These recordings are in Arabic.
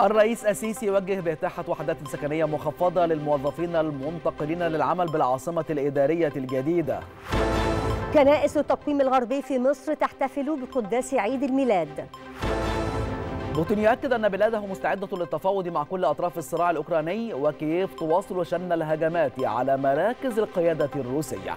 الرئيس السيسي يوجه بإتاحة وحدات سكنية مخفضة للموظفين المنتقلين للعمل بالعاصمة الإدارية الجديدة كنائس التقويم الغربي في مصر تحتفل بقداس عيد الميلاد بوتين يؤكد أن بلاده مستعدة للتفاوض مع كل أطراف الصراع الأوكراني وكييف تواصل شن الهجمات على مراكز القيادة الروسية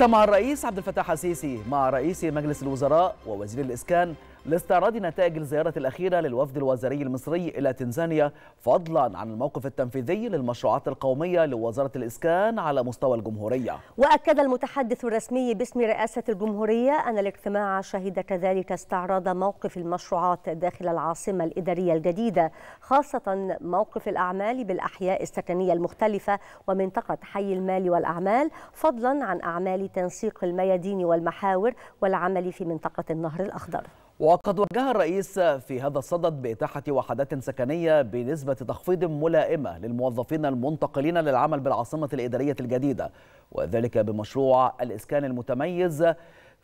اجتمع الرئيس عبد الفتاح السيسي مع رئيس مجلس الوزراء ووزير الإسكان لاستعراض نتائج الزيارة الأخيرة للوفد الوزاري المصري إلى تنزانيا فضلا عن الموقف التنفيذي للمشروعات القومية لوزارة الإسكان على مستوى الجمهورية وأكد المتحدث الرسمي باسم رئاسة الجمهورية أن الاجتماع شهد كذلك استعراض موقف المشروعات داخل العاصمة الإدارية الجديدة خاصة موقف الأعمال بالأحياء السكنية المختلفة ومنطقة حي المال والأعمال فضلا عن أعمال تنسيق الميادين والمحاور والعمل في منطقة النهر الأخضر وقد وجه الرئيس في هذا الصدد بإتاحة وحدات سكنية بنسبة تخفيض ملائمة للموظفين المنتقلين للعمل بالعاصمة الإدارية الجديدة وذلك بمشروع الإسكان المتميز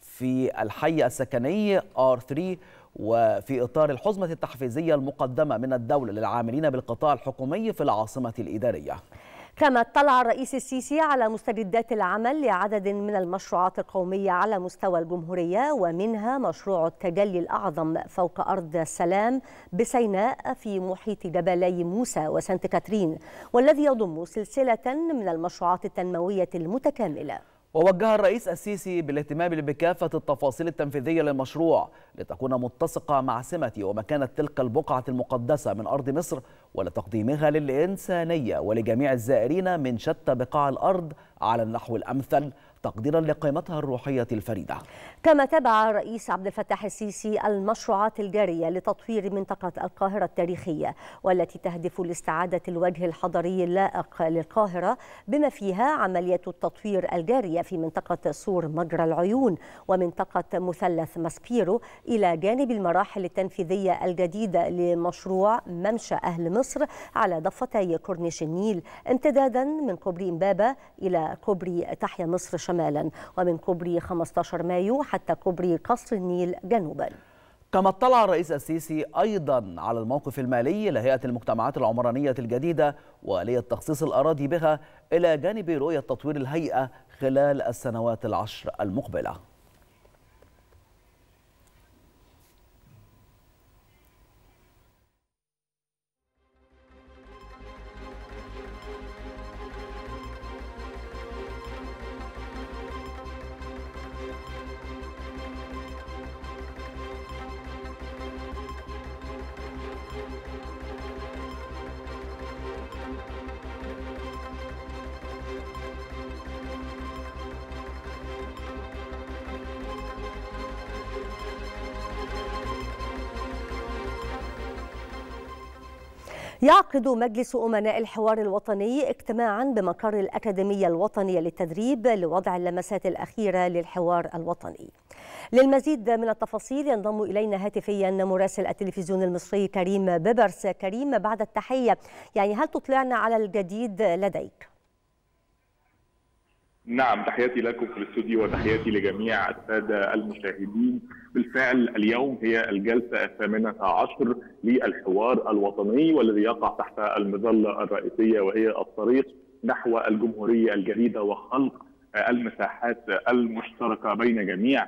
في الحي السكني R3 وفي إطار الحزمة التحفيزية المقدمة من الدولة للعاملين بالقطاع الحكومي في العاصمة الإدارية كما اطلع الرئيس السيسي على مستجدات العمل لعدد من المشروعات القومية على مستوى الجمهورية ومنها مشروع التجلي الأعظم فوق أرض السلام بسيناء في محيط جبلي موسى وسانت كاترين والذي يضم سلسلة من المشروعات التنموية المتكاملة ووجه الرئيس السيسي بالاهتمام بكافة التفاصيل التنفيذية للمشروع لتكون متسقة مع سمة ومكانة تلك البقعة المقدسة من أرض مصر ولتقديمها للإنسانية ولجميع الزائرين من شتى بقاع الأرض على النحو الأمثل تقديرا لقيمتها الروحية الفريدة كما تابع الرئيس عبد الفتاح السيسي المشروعات الجارية لتطوير منطقة القاهرة التاريخية والتي تهدف لاستعادة الوجه الحضري اللائق للقاهرة بما فيها عملية التطوير الجارية في منطقة سور مجرى العيون ومنطقة مثلث ماسبيرو إلى جانب المراحل التنفيذية الجديدة لمشروع ممشى أهل مصر على ضفتي كورنيش النيل امتدادا من كوبري إمبابة إلى كوبري تحيا مصر شمال شمالا ومن كوبري 15 مايو حتى كوبري قصر النيل جنوبا كما اطلع الرئيس السيسي أيضا على الموقف المالي لهيئة المجتمعات العمرانية الجديدة وآلية تخصيص الأراضي بها إلى جانب رؤية تطوير الهيئة خلال السنوات العشر المقبلة يعقد مجلس أمناء الحوار الوطني اجتماعا بمقر الأكاديمية الوطنية للتدريب لوضع اللمسات الأخيرة للحوار الوطني للمزيد من التفاصيل ينضم إلينا هاتفيا مراسل التلفزيون المصري كريم بيبرس كريم بعد التحية يعني هل تطلعنا على الجديد لديك؟ نعم تحياتي لكم في الاستوديو وتحياتي لجميع السادة المشاهدين بالفعل اليوم هي الجلسة الثامنة عشر للحوار الوطني والذي يقع تحت المظلة الرئيسية وهي الطريق نحو الجمهورية الجديدة وخلق المساحات المشتركة بين جميع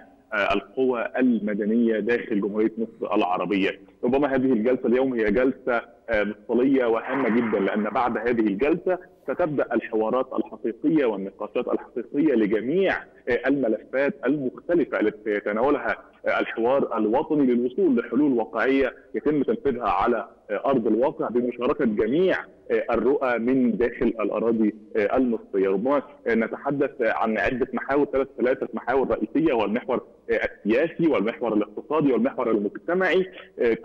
القوى المدنية داخل جمهورية مصر العربية ربما هذه الجلسه اليوم هي جلسه آه، مفصليه وهامه جدا لان بعد هذه الجلسه ستبدا الحوارات الحقيقيه والنقاشات الحقيقيه لجميع آه، الملفات المختلفه التي يتناولها آه، الحوار الوطني للوصول لحلول واقعيه يتم تنفيذها على ارض الواقع بمشاركه جميع الرؤى من داخل الاراضي المصريه، ربما نتحدث عن عده محاور ثلاث ثلاثه محاور رئيسيه والمحور السياسي والمحور الاقتصادي والمحور المجتمعي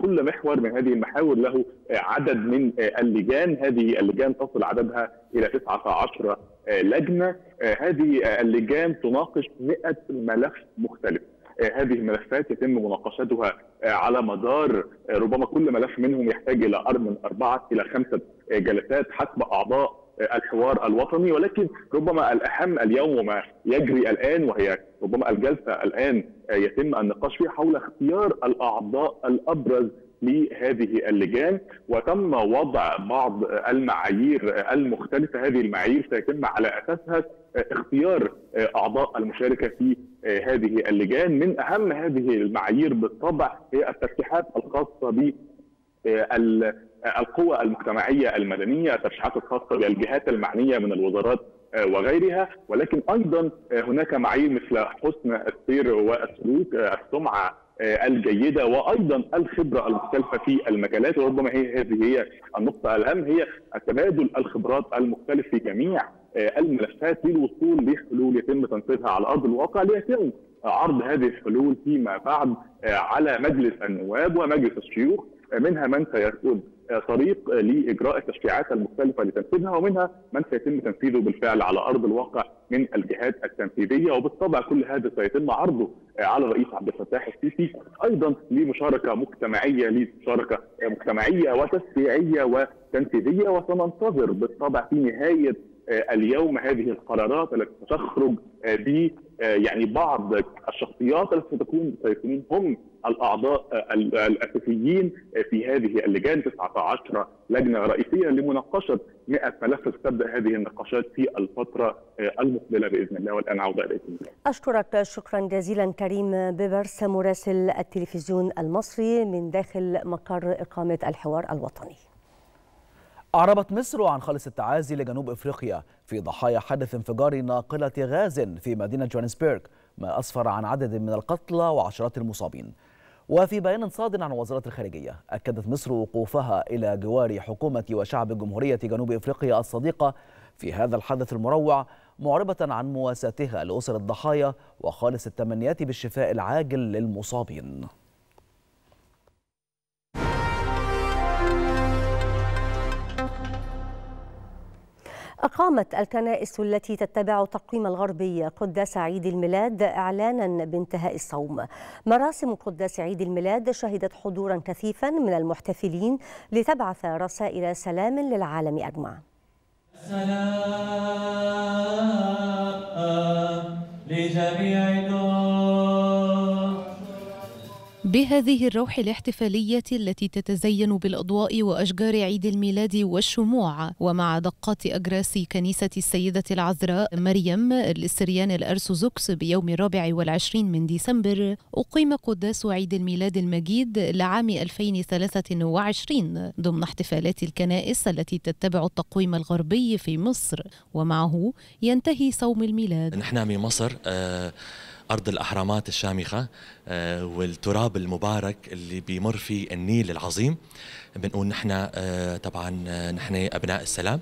كل محور من هذه المحاور له عدد من اللجان هذه اللجان تصل عددها إلى 19 لجنة هذه اللجان تناقش 100 ملف مختلف هذه الملفات يتم مناقشتها على مدار ربما كل ملف منهم يحتاج الى من اربعه الى خمسه جلسات حسب اعضاء الحوار الوطني ولكن ربما الأهم اليوم وما يجري الآن وهي ربما الجلسة الآن يتم النقاش فيها حول اختيار الأعضاء الأبرز لهذه اللجان وتم وضع بعض المعايير المختلفه هذه المعايير سيتم على اساسها اختيار اعضاء المشاركه في هذه اللجان من اهم هذه المعايير بالطبع هي الترشيحات الخاصه ب القوى المجتمعيه المدنيه الترشيحات الخاصه بالجهات المعنيه من الوزارات آه، وغيرها ولكن ايضا آه، هناك معايير مثل حسن السير والسلوك آه، السمعه الجيده وايضا الخبره المختلفه في المجالات وربما هي هذه هي النقطه الاهم هي تبادل الخبرات المختلف في جميع الملفات للوصول لحلول يتم تنفيذها على ارض الواقع ليتم عرض هذه الحلول فيما بعد على مجلس النواب ومجلس الشيوخ منها من سيرفض طريق لاجراء التشريعات المختلفه لتنفيذها ومنها من سيتم تنفيذه بالفعل على ارض الواقع من الجهات التنفيذيه وبالطبع كل هذا سيتم عرضه على الرئيس عبد الفتاح السيسي ايضا لمشاركه مجتمعيه لمشاركه مجتمعيه وتشريعيه وتنفيذيه وسننتظر بالطبع في نهايه آه، اليوم هذه القرارات التي تخرج آه، ب آه، يعني بعض الشخصيات التي ستكون سيكونون هم الاعضاء الاساسيين في هذه اللجان 19 لجنه رئيسيه لمناقشه 100 ملف ستبدا هذه النقاشات في الفتره المقبله باذن الله والان عوده اليكم. اشكرك شكرا جزيلا كريم بيبرس مراسل التلفزيون المصري من داخل مقر اقامه الحوار الوطني. أعربت مصر عن خالص التعازي لجنوب إفريقيا في ضحايا حدث انفجار ناقلة غاز في مدينة جوهانسبرغ ما أسفر عن عدد من القتلى وعشرات المصابين وفي بيان صاد عن وزارة الخارجية أكدت مصر وقوفها إلى جوار حكومة وشعب جمهورية جنوب إفريقيا الصديقة في هذا الحدث المروع معربة عن مواساتها لأسر الضحايا وخالص التمنيات بالشفاء العاجل للمصابين أقامت الكنائس التي تتبع التقويم الغربي قداس عيد الميلاد إعلانا بانتهاء الصوم مراسم قداس عيد الميلاد شهدت حضورا كثيفا من المحتفلين لتبعث رسائل سلام للعالم أجمع سلام لجميع دول بهذه الروح الاحتفالية التي تتزين بالأضواء وأشجار عيد الميلاد والشموع ومع دقات أجراس كنيسة السيدة العذراء مريم للسريان الأرثوذكس بيوم الرابع والعشرين من ديسمبر أقيم قداس عيد الميلاد المجيد لعام 2023 ضمن احتفالات الكنائس التي تتبع التقويم الغربي في مصر ومعه ينتهي صوم الميلاد نحن بمصر آه أرض الأهرامات الشامخة آه، والتراب المبارك اللي بيمر فيه النيل العظيم بنقول نحن آه، طبعا آه، نحن ابناء السلام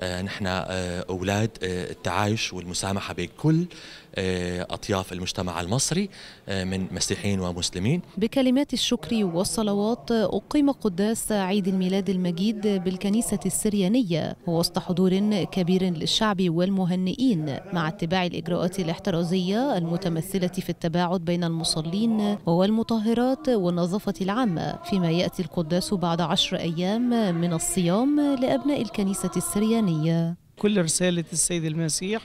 آه، نحن اولاد التعايش والمسامحه بكل اطياف المجتمع المصري من مسيحيين ومسلمين بكلمات الشكر والصلوات اقيم قداس عيد الميلاد المجيد بالكنيسه السريانيه وسط حضور كبير للشعب والمهنئين مع اتباع الاجراءات الاحترازيه المتمثله في التباعد بين المصلين والمطهرات والنظافه العامه فيما ياتي القداس بعد عشر أيام من الصيام لأبناء الكنيسة السريانية كل رسالة السيد المسيح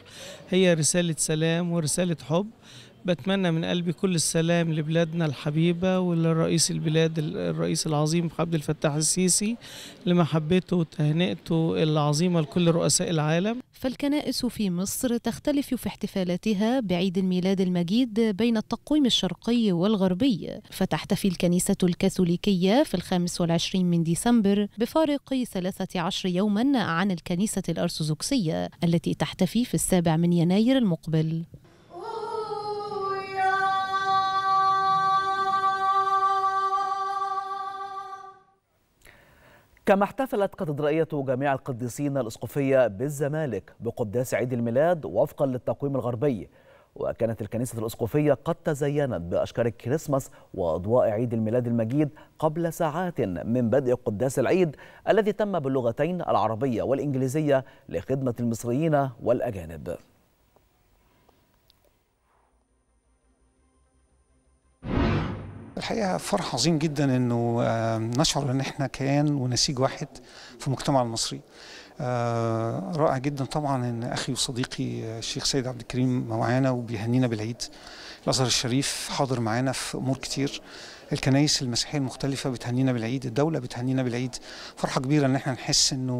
هي رسالة سلام ورسالة حب بتمنى من قلبي كل السلام لبلادنا الحبيبة ولرئيس البلاد الرئيس العظيم عبد الفتاح السيسي لمحبته وتهنئته العظيمة لكل رؤساء العالم فالكنائس في مصر تختلف في احتفالاتها بعيد الميلاد المجيد بين التقويم الشرقي والغربي فتحتفي الكنيسة الكاثوليكية في الخامس والعشرين من ديسمبر بفارق 13 يوما عن الكنيسة الأرثوذكسية التي تحتفي في السابع من يناير المقبل كما احتفلت كاتدرائية جامع القديسين الإسقفية بالزمالك بقداس عيد الميلاد وفقا للتقويم الغربي وكانت الكنيسة الأسقفية قد تزينت بأشكار الكريسماس وأضواء عيد الميلاد المجيد قبل ساعات من بدء قداس العيد الذي تم باللغتين العربية والإنجليزية لخدمة المصريين والأجانب الحقيقه فرح عظيم جدا انه نشعر ان احنا كيان ونسيج واحد في المجتمع المصري آه، رائع جدا طبعا ان اخي وصديقي الشيخ سيد عبد الكريم معانا وبيهنينا بالعيد الازهر الشريف حاضر معانا في امور كتير الكنائس المسيحيه المختلفه بتهنينا بالعيد الدوله بتهنينا بالعيد فرحه كبيره ان احنا نحس انه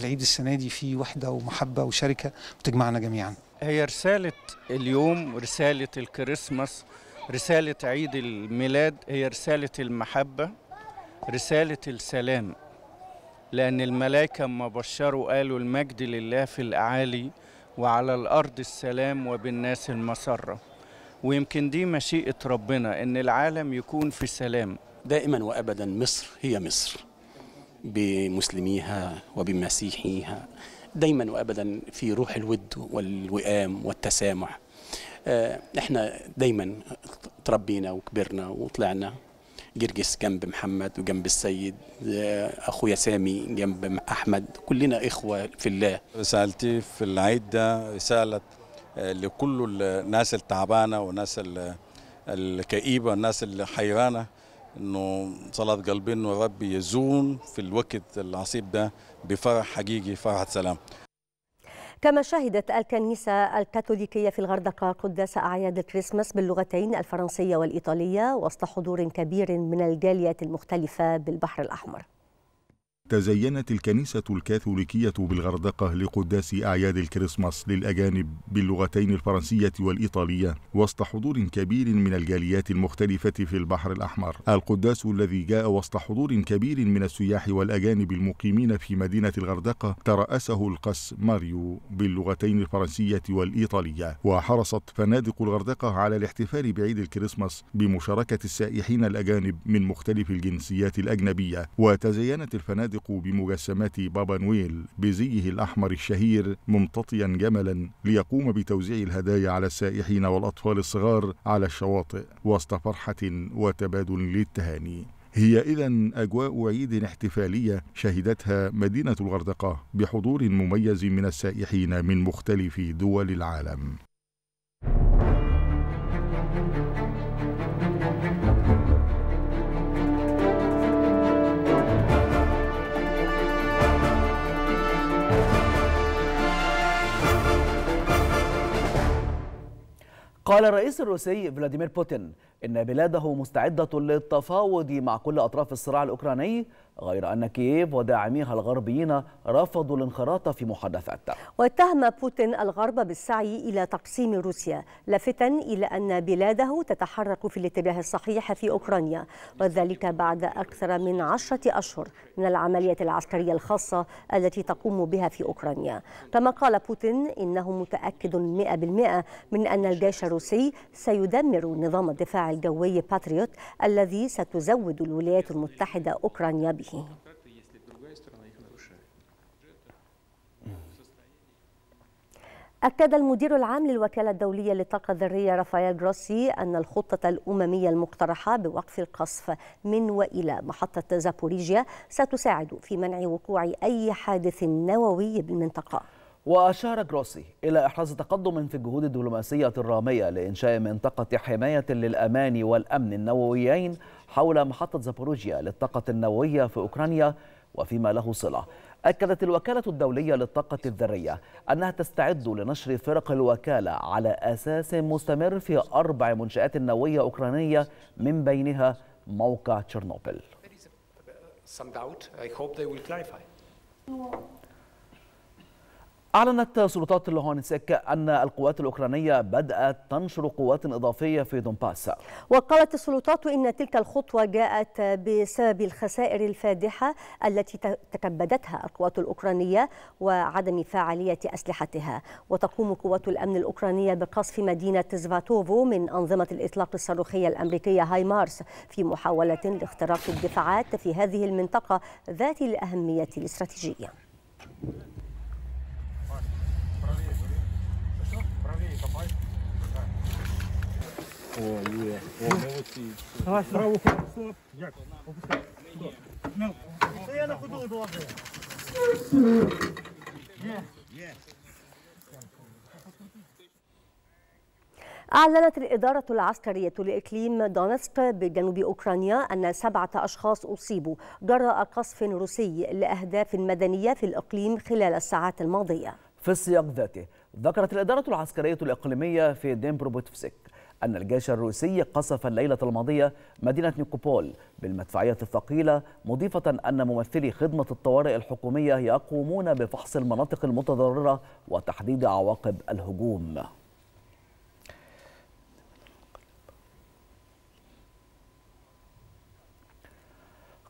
العيد السنه دي فيه وحده ومحبه وشركه بتجمعنا جميعا هي رساله اليوم رساله الكريسماس رسالة عيد الميلاد هي رسالة المحبة رسالة السلام لأن الملائكة ما بشروا قالوا المجد لله في الأعالي وعلى الأرض السلام وبالناس المسرة ويمكن دي مشيئة ربنا إن العالم يكون في سلام دائما وأبدا مصر هي مصر بمسلميها وبمسيحيها دائما وأبدا في روح الود والوئام والتسامح آه، احنا دايما تربينا وكبرنا وطلعنا جرجس جنب محمد وجنب السيد آه، اخويا سامي جنب احمد كلنا اخوه في الله رسالتي في العيد ده رساله آه، لكل الناس التعبانه والناس الكئيبه والناس الحيرانه انه صلاه قلبي انه ربي يزون في الوقت العصيب ده بفرح حقيقي فرحه سلام كما شهدت الكنيسة الكاثوليكية في الغردقة قداس أعياد الكريسماس باللغتين الفرنسية والإيطالية وسط حضور كبير من الجاليات المختلفة بالبحر الأحمر تزينت الكنيسة الكاثوليكية بالغردقة لقداس أعياد الكريسماس للأجانب باللغتين الفرنسية والإيطالية وسط حضور كبير من الجاليات المختلفة في البحر الأحمر القداس الذي جاء وسط حضور كبير من السياح والأجانب المقيمين في مدينة الغردقة ترأسه القس ماريو باللغتين الفرنسية والإيطالية وحرصت فنادق الغردقة على الاحتفال بعيد الكريسماس بمشاركة السائحين الأجانب من مختلف الجنسيات الأجنبية وتزينت الفنادق ينطق بمجسمات بابا نويل بزيه الأحمر الشهير ممتطيا جملا ليقوم بتوزيع الهدايا على السائحين والأطفال الصغار على الشواطئ وسط فرحة وتبادل للتهاني هي إذا أجواء عيد احتفالية شهدتها مدينة الغردقة بحضور مميز من السائحين من مختلف دول العالم قال الرئيس الروسي فلاديمير بوتين إن بلاده مستعدة للتفاوض مع كل أطراف الصراع الأوكراني غير أن كييف وداعميها الغربيين رفضوا الانخراط في محادثات واتهم بوتين الغرب بالسعي إلى تقسيم روسيا لافتا إلى أن بلاده تتحرك في الاتجاه الصحيح في أوكرانيا وذلك بعد أكثر من عشرة أشهر من العملية العسكرية الخاصة التي تقوم بها في أوكرانيا كما قال بوتين إنه متأكد 100% من أن الجيش الروسي سيدمر نظام الدفاع الجوي باتريوت الذي ستزود الولايات المتحدة أوكرانيا به مالكي أكد المدير العام للوكالة الدولية للطاقة الذرية رافائيل جروسي أن الخطة الأممية المقترحة بوقف القصف من وإلى محطة زابوريجيا ستساعد في منع وقوع أي حادث نووي بالمنطقة وأشار جروسي إلى إحراز تقدم في الجهود الدبلوماسية الرامية لإنشاء منطقة حماية للأمان والأمن النوويين حول محطة زابوروجيا للطاقة النووية في أوكرانيا وفيما له صلة أكدت الوكالة الدولية للطاقة الذرية أنها تستعد لنشر فرق الوكالة على أساس مستمر في أربع منشآت نووية أوكرانية من بينها موقع تشيرنوبل. أعلنت سلطات لوهانسك أن القوات الأوكرانية بدأت تنشر قوات إضافية في دونباس وقالت السلطات إن تلك الخطوة جاءت بسبب الخسائر الفادحة التي تكبدتها القوات الأوكرانية وعدم فاعلية أسلحتها وتقوم قوات الأمن الأوكرانية بقصف مدينة زفاتوفو من أنظمة الإطلاق الصاروخية الأمريكية هاي مارس في محاولة لاختراق الدفاعات في هذه المنطقة ذات الأهمية الاستراتيجية О, є. О, молодці. Давай Стоп. це я на ходу доложу. Є. Є. أعلنت الإدارة العسكرية لإقليم دونسك بجنوب أوكرانيا أن سبعة أشخاص أصيبوا جراء قصف روسي لأهداف مدنية في الإقليم خلال الساعات الماضية في السياق ذاته ذكرت الإدارة العسكرية الإقليمية في ديمبروبوتفسك أن الجيش الروسي قصف الليلة الماضية مدينة نيكوبول بالمدفعية الثقيلة مضيفة أن ممثلي خدمة الطوارئ الحكومية يقومون بفحص المناطق المتضررة وتحديد عواقب الهجوم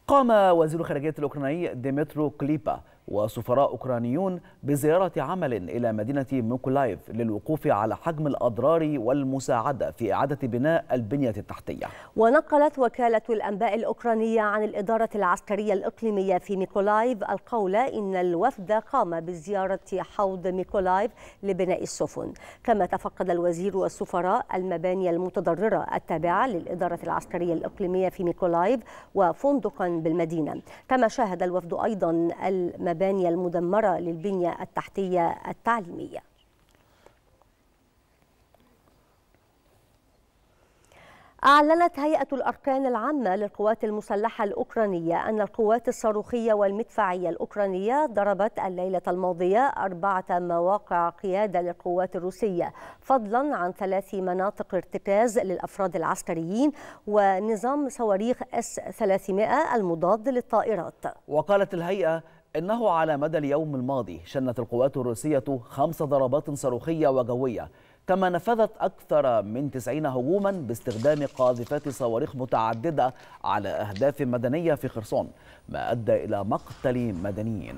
قام وزير الخارجية الأوكراني ديمترو كليبا وسفراء أوكرانيون بزيارة عمل إلى مدينة ميكولايف للوقوف على حجم الأضرار والمساعدة في إعادة بناء البنية التحتية ونقلت وكالة الأنباء الأوكرانية عن الإدارة العسكرية الإقليمية في ميكولايف القول إن الوفد قام بزيارة حوض ميكولايف لبناء السفن كما تفقد الوزير والسفراء المباني المتضررة التابعة للإدارة العسكرية الإقليمية في ميكولايف وفندقا بالمدينة كما شاهد الوفد أيضا المباني المباني المدمرة للبنية التحتية التعليمية أعلنت هيئة الأركان العامة للقوات المسلحة الأوكرانية أن القوات الصاروخية والمدفعية الأوكرانية ضربت الليلة الماضية أربعة مواقع قيادة للقوات الروسية فضلا عن ثلاث مناطق ارتكاز للأفراد العسكريين ونظام صواريخ S-300 المضاد للطائرات وقالت الهيئة إنه على مدى اليوم الماضي شنت القوات الروسية خمس ضربات صاروخية وجوية كما نفذت أكثر من تسعين هجوما باستخدام قاذفات صواريخ متعددة على أهداف مدنية في خرسون ما أدى إلى مقتل مدنيين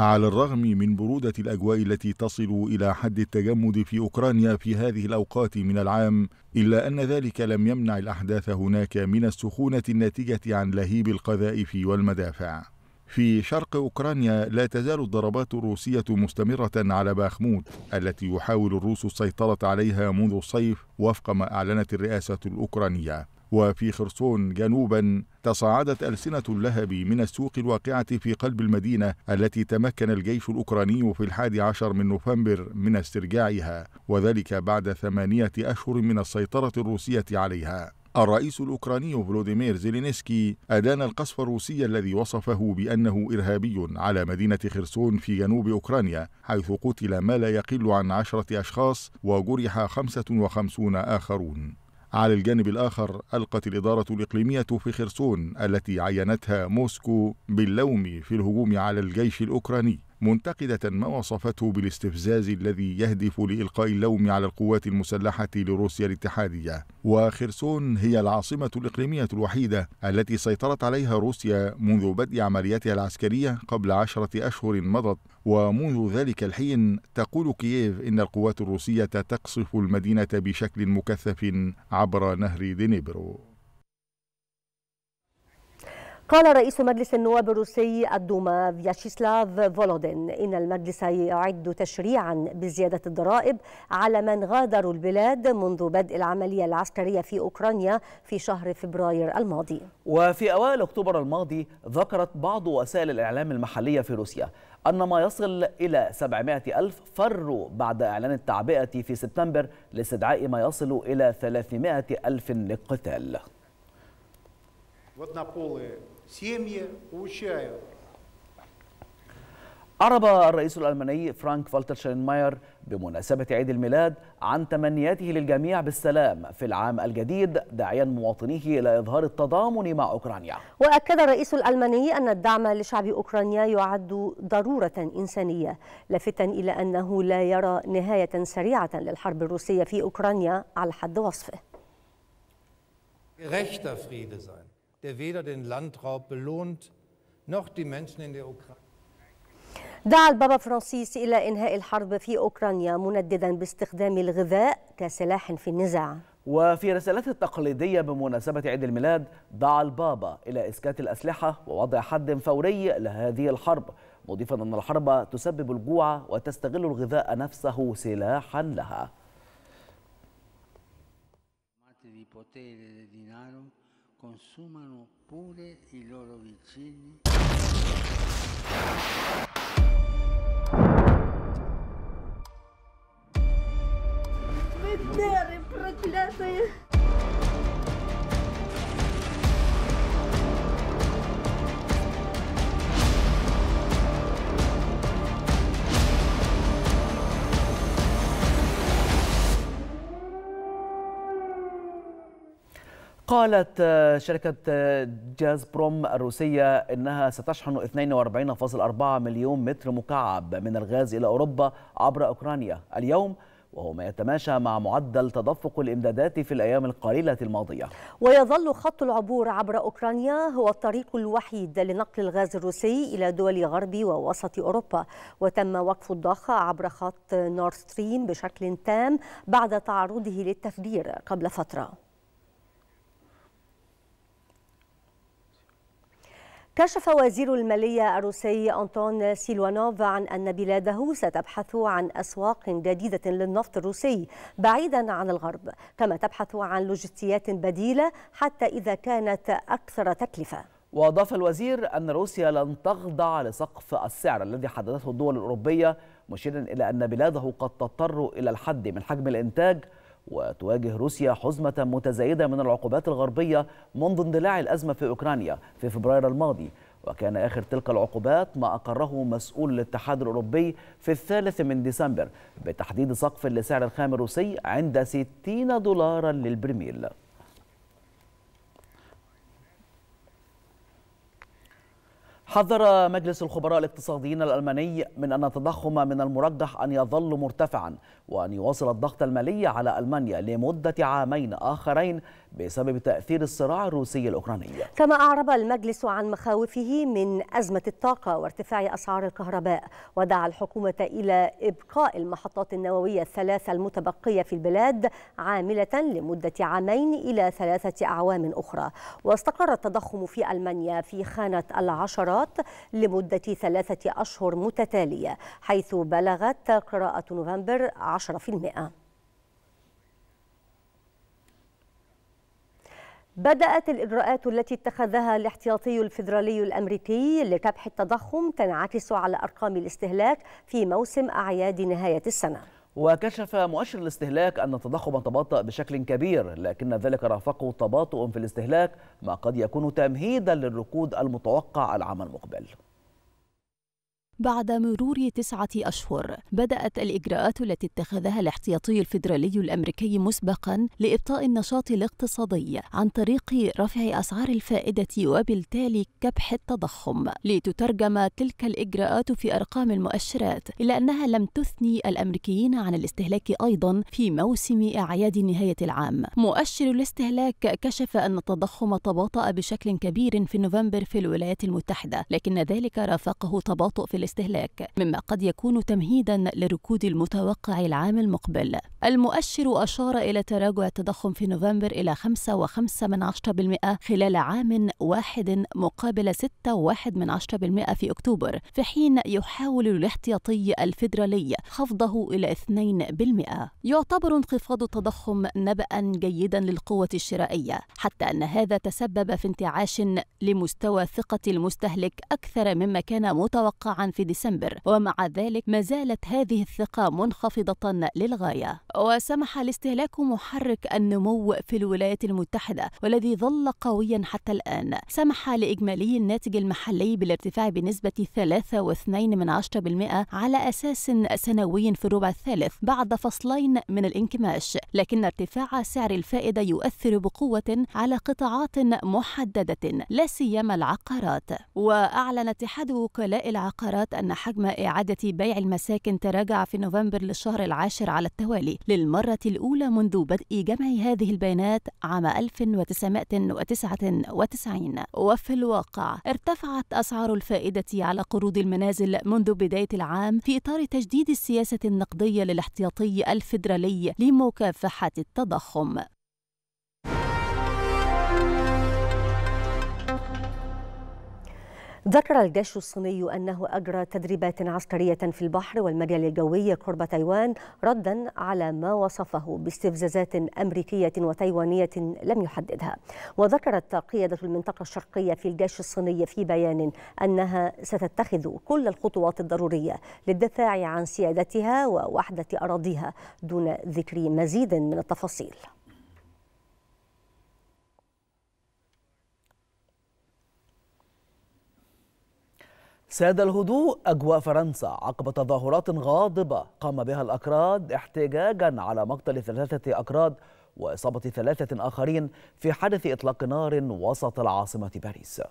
على الرغم من برودة الأجواء التي تصل إلى حد التجمد في أوكرانيا في هذه الأوقات من العام إلا أن ذلك لم يمنع الأحداث هناك من السخونة الناتجة عن لهيب القذائف والمدافع في شرق أوكرانيا لا تزال الضربات الروسية مستمرة على باخموت التي يحاول الروس السيطرة عليها منذ الصيف وفق ما أعلنت الرئاسة الأوكرانية وفي خرسون جنوبا تصاعدت ألسنة اللهب من السوق الواقعة في قلب المدينة التي تمكن الجيش الأوكراني في الحادي عشر من نوفمبر من استرجاعها وذلك بعد ثمانية أشهر من السيطرة الروسية عليها الرئيس الأوكراني فلوديمير زيلينسكي أدان القصف الروسي الذي وصفه بأنه إرهابي على مدينة خرسون في جنوب أوكرانيا حيث قتل ما لا يقل عن عشرة أشخاص وجرح 55 آخرون على الجانب الآخر ألقت الإدارة الإقليمية في خرسون التي عينتها موسكو باللوم في الهجوم على الجيش الأوكراني منتقدة ما وصفته بالاستفزاز الذي يهدف لإلقاء اللوم على القوات المسلحة لروسيا الاتحادية وخرسون هي العاصمة الإقليمية الوحيدة التي سيطرت عليها روسيا منذ بدء عملياتها العسكرية قبل عشرة أشهر مضت ومنذ ذلك الحين تقول كييف إن القوات الروسية تقصف المدينة بشكل مكثف عبر نهر دنيبرو قال رئيس مجلس النواب الروسي الدوما فياتشيسلاف فولودين إن المجلس يعد تشريعا بزيادة الضرائب على من غادروا البلاد منذ بدء العملية العسكرية في أوكرانيا في شهر فبراير الماضي وفي أوائل أكتوبر الماضي ذكرت بعض وسائل الإعلام المحلية في روسيا أن ما يصل إلى 700 ألف فروا بعد إعلان التعبئة في سبتمبر لاستدعاء ما يصل إلى 300 ألف للقتال. سيميا получают. عرب الرئيس الألماني فرانك فالتر شاينماير بمناسبة عيد الميلاد عن تمنياته للجميع بالسلام في العام الجديد داعيا مواطنيه إلى إظهار التضامن مع أوكرانيا وأكد الرئيس الألماني أن الدعم لشعب أوكرانيا يعد ضرورة إنسانية لافتا إلى أنه لا يرى نهاية سريعة للحرب الروسية في أوكرانيا على حد وصفه der weder den Landraub belohnt, noch die Menschen in der Ukraine. دعا البابا فرانسيس إلى إنهاء الحرب في أوكرانيا منددا باستخدام الغذاء كسلاح في النزاع وفي رسالته التقليدية بمناسبة عيد الميلاد دعا البابا إلى إسكات الأسلحة ووضع حد فوري لهذه الحرب مضيفا أن الحرب تسبب الجوع وتستغل الغذاء نفسه سلاحا لها consumano pure i loro vicini. Бендеры проклятые! قالت آه، شركة آه، جاز بروم الروسية أنها ستشحن 42.4 مليون متر مكعب من الغاز إلى أوروبا عبر أوكرانيا اليوم وهو ما يتماشى مع معدل تدفق الامدادات في الايام القليله الماضيه. ويظل خط العبور عبر اوكرانيا هو الطريق الوحيد لنقل الغاز الروسي الى دول غرب ووسط اوروبا، وتم وقف الضخ عبر خط نورستريم ستريم بشكل تام بعد تعرضه للتفجير قبل فتره. كشف وزير المالية الروسي أنطون سيلوانوف عن أن بلاده ستبحث عن أسواق جديدة للنفط الروسي بعيدا عن الغرب كما تبحث عن لوجستيات بديلة حتى إذا كانت أكثر تكلفة وأضاف الوزير أن روسيا لن تخضع لسقف السعر الذي حددته الدول الأوروبية مشيرا إلى أن بلاده قد تضطر إلى الحد من حجم الإنتاج وتواجه روسيا حزمة متزايدة من العقوبات الغربية منذ اندلاع الأزمة في أوكرانيا في فبراير الماضي وكان آخر تلك العقوبات ما أقره مسؤول الاتحاد الأوروبي في الثالث من ديسمبر بتحديد سقف لسعر الخام الروسي عند 60 دولارا للبرميل حذر مجلس الخبراء الاقتصاديين الألماني من أن التضخم من المرجح أن يظل مرتفعا وأن يواصل الضغط المالي على ألمانيا لمدة عامين آخرين بسبب تأثير الصراع الروسي الأوكراني كما أعرب المجلس عن مخاوفه من أزمة الطاقة وارتفاع أسعار الكهرباء ودعا الحكومة إلى إبقاء المحطات النووية الثلاثة المتبقية في البلاد عاملة لمدة عامين إلى ثلاثة أعوام أخرى واستقر التضخم في ألمانيا في خانة العشرات لمدة ثلاثة أشهر متتالية حيث بلغت قراءة نوفمبر 10% بدأت الإجراءات التي اتخذها الاحتياطي الفيدرالي الأمريكي لكبح التضخم تنعكس على أرقام الاستهلاك في موسم أعياد نهاية السنة وكشف مؤشر الاستهلاك أن التضخم تباطأ بشكل كبير لكن ذلك رافقه تباطؤ في الاستهلاك ما قد يكون تمهيدا للركود المتوقع العام المقبل بعد مرور تسعة أشهر بدأت الإجراءات التي اتخذها الاحتياطي الفيدرالي الأمريكي مسبقا لإبطاء النشاط الاقتصادي عن طريق رفع أسعار الفائدة وبالتالي كبح التضخم لتترجم تلك الإجراءات في أرقام المؤشرات إلا أنها لم تثني الأمريكيين عن الاستهلاك أيضا في موسم أعياد نهاية العام مؤشر الاستهلاك كشف أن التضخم تباطأ بشكل كبير في نوفمبر في الولايات المتحدة لكن ذلك رافقه تباطؤ في الاستهلاك مما قد يكون تمهيدا لركود المتوقع العام المقبل المؤشر أشار إلى تراجع التضخم في نوفمبر إلى 5.5% خلال عام واحد مقابل 6.1% في أكتوبر في حين يحاول الاحتياطي الفيدرالي خفضه إلى 2% يعتبر انخفاض التضخم نبأ جيدا للقوة الشرائية حتى أن هذا تسبب في انتعاش لمستوى ثقة المستهلك أكثر مما كان متوقعا في في ديسمبر ومع ذلك ما زالت هذه الثقة منخفضة للغاية وسمح الاستهلاك محرك النمو في الولايات المتحدة والذي ظل قويا حتى الآن سمح لإجمالي الناتج المحلي بالارتفاع بنسبة 3.2% على أساس سنوي في الربع الثالث بعد فصلين من الانكماش لكن ارتفاع سعر الفائدة يؤثر بقوة على قطاعات محددة لا سيما العقارات وأعلن اتحاد وكلاء العقارات أوضحت أن حجم إعادة بيع المساكن تراجع في نوفمبر للشهر العاشر على التوالي للمرة الأولى منذ بدء جمع هذه البيانات عام 1999 وفي الواقع ارتفعت أسعار الفائدة على قروض المنازل منذ بداية العام في إطار تجديد السياسة النقدية للاحتياطي الفيدرالي لمكافحة التضخم ذكر الجيش الصيني أنه أجرى تدريبات عسكرية في البحر والمجال الجوي قرب تايوان ردا على ما وصفه باستفزازات أمريكية وتايوانية لم يحددها وذكرت قيادة المنطقة الشرقية في الجيش الصيني في بيان أنها ستتخذ كل الخطوات الضرورية للدفاع عن سيادتها ووحدة أراضيها دون ذكر مزيد من التفاصيل ساد الهدوء أجواء فرنسا عقب تظاهرات غاضبة قام بها الأكراد احتجاجا على مقتل ثلاثة أكراد وإصابة ثلاثة آخرين في حدث إطلاق نار وسط العاصمة باريس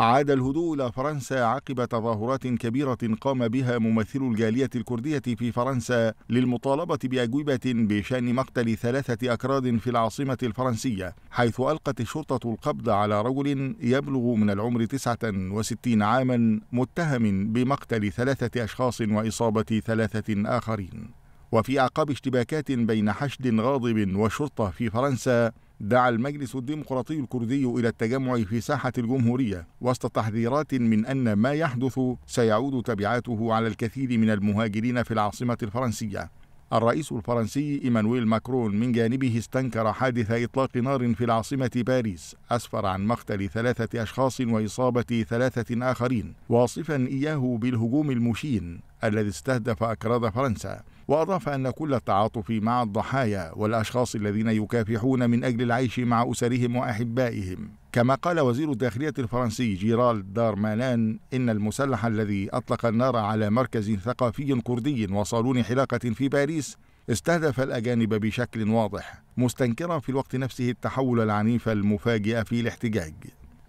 عاد الهدوء إلى فرنسا عقب تظاهرات كبيرة قام بها ممثل الجالية الكردية في فرنسا للمطالبة بأجوبة بشأن مقتل ثلاثة أكراد في العاصمة الفرنسية حيث ألقت الشرطة القبض على رجل يبلغ من العمر 69 عاما متهم بمقتل ثلاثة أشخاص وإصابة ثلاثة آخرين وفي أعقاب اشتباكات بين حشد غاضب وشرطة في فرنسا دعا المجلس الديمقراطي الكردي إلى التجمع في ساحة الجمهورية وسط تحذيرات من أن ما يحدث سيعود تبعاته على الكثير من المهاجرين في العاصمة الفرنسية الرئيس الفرنسي إيمانويل ماكرون من جانبه استنكر حادث إطلاق نار في العاصمة باريس أسفر عن مقتل ثلاثة أشخاص وإصابة ثلاثة آخرين واصفا إياه بالهجوم المشين الذي استهدف أكراد فرنسا وأضاف أن كل التعاطف مع الضحايا والأشخاص الذين يكافحون من أجل العيش مع أسرهم وأحبائهم كما قال وزير الداخلية الفرنسي جيرالد دارمانان إن المسلح الذي أطلق النار على مركز ثقافي كردي وصالون حلاقة في باريس استهدف الأجانب بشكل واضح مستنكرا في الوقت نفسه التحول العنيف المفاجئ في الاحتجاج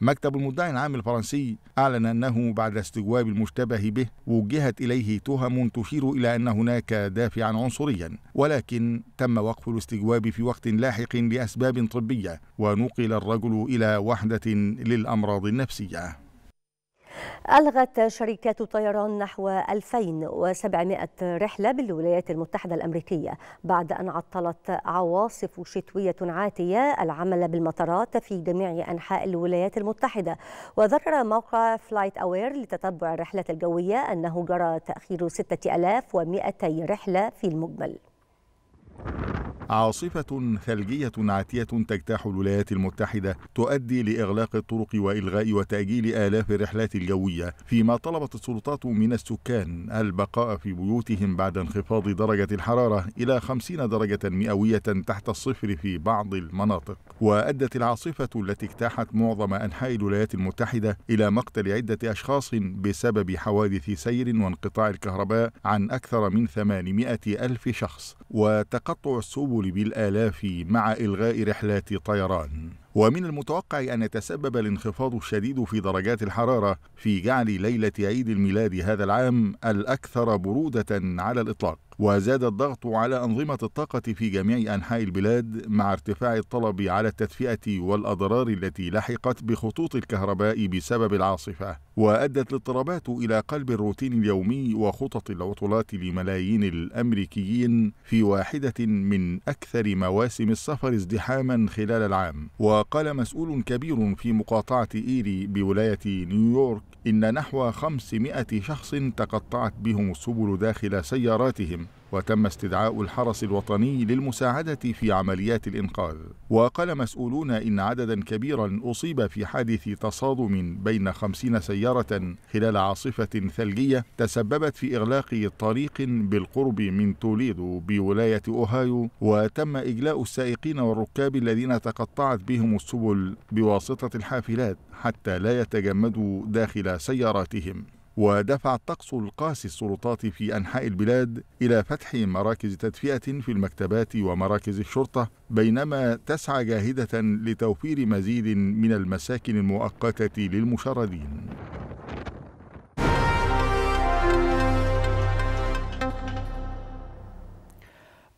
مكتب المدعي العام الفرنسي أعلن أنه بعد استجواب المشتبه به وجهت إليه تهم تشير إلى أن هناك دافعا عنصريا ولكن تم وقف الاستجواب في وقت لاحق لأسباب طبية ونقل الرجل إلى وحدة للأمراض النفسية ألغت شركات طيران نحو 2700 رحلة بالولايات المتحدة الأمريكية بعد أن عطلت عواصف شتوية عاتية العمل بالمطارات في جميع أنحاء الولايات المتحدة وذكر موقع فلايت أوير لتتبع الرحلات الجوية أنه جرى تأخير 6200 رحلة في المجمل عاصفة ثلجية عاتية تجتاح الولايات المتحدة تؤدي لإغلاق الطرق وإلغاء وتأجيل آلاف الرحلات الجوية فيما طلبت السلطات من السكان البقاء في بيوتهم بعد انخفاض درجة الحرارة إلى 50 درجة مئوية تحت الصفر في بعض المناطق وأدت العاصفة التي اجتاحت معظم أنحاء الولايات المتحدة إلى مقتل عدة أشخاص بسبب حوادث سير وانقطاع الكهرباء عن أكثر من 800 ألف شخص وتقطع السبل المقتول بالآلاف مع إلغاء رحلات طيران ومن المتوقع أن يتسبب الانخفاض الشديد في درجات الحرارة في جعل ليلة عيد الميلاد هذا العام الأكثر برودة على الإطلاق وزاد الضغط على أنظمة الطاقة في جميع أنحاء البلاد مع ارتفاع الطلب على التدفئة والأضرار التي لحقت بخطوط الكهرباء بسبب العاصفة وأدت الاضطرابات إلى قلب الروتين اليومي وخطط العطلات لملايين الأمريكيين في واحدة من أكثر مواسم السفر ازدحاما خلال العام وقال مسؤول كبير في مقاطعة إيري بولاية نيويورك إن نحو 500 شخص تقطعت بهم السبل داخل سياراتهم وتم استدعاء الحرس الوطني للمساعدة في عمليات الإنقاذ وقال مسؤولون إن عددا كبيرا أصيب في حادث تصادم بين خمسين سيارة خلال عاصفة ثلجية تسببت في إغلاق طريق بالقرب من توليدو بولاية أوهايو وتم إجلاء السائقين والركاب الذين تقطعت بهم السبل بواسطة الحافلات حتى لا يتجمدوا داخل سياراتهم ودفع الطقس القاسي السلطات في أنحاء البلاد إلى فتح مراكز تدفئة في المكتبات ومراكز الشرطة بينما تسعى جاهدة لتوفير مزيد من المساكن المؤقتة للمشردين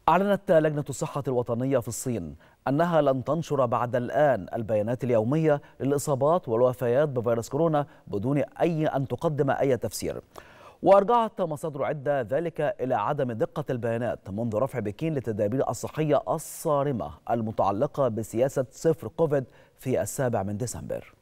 أعلنت لجنة الصحة الوطنية في الصين أنها لن تنشر بعد الآن البيانات اليومية للإصابات والوفيات بفيروس كورونا بدون أي أن تقدم أي تفسير وأرجعت مصادر عدة ذلك إلى عدم دقة البيانات منذ رفع بكين للتدابير الصحية الصارمة المتعلقة بسياسة صفر كوفيد في السابع من ديسمبر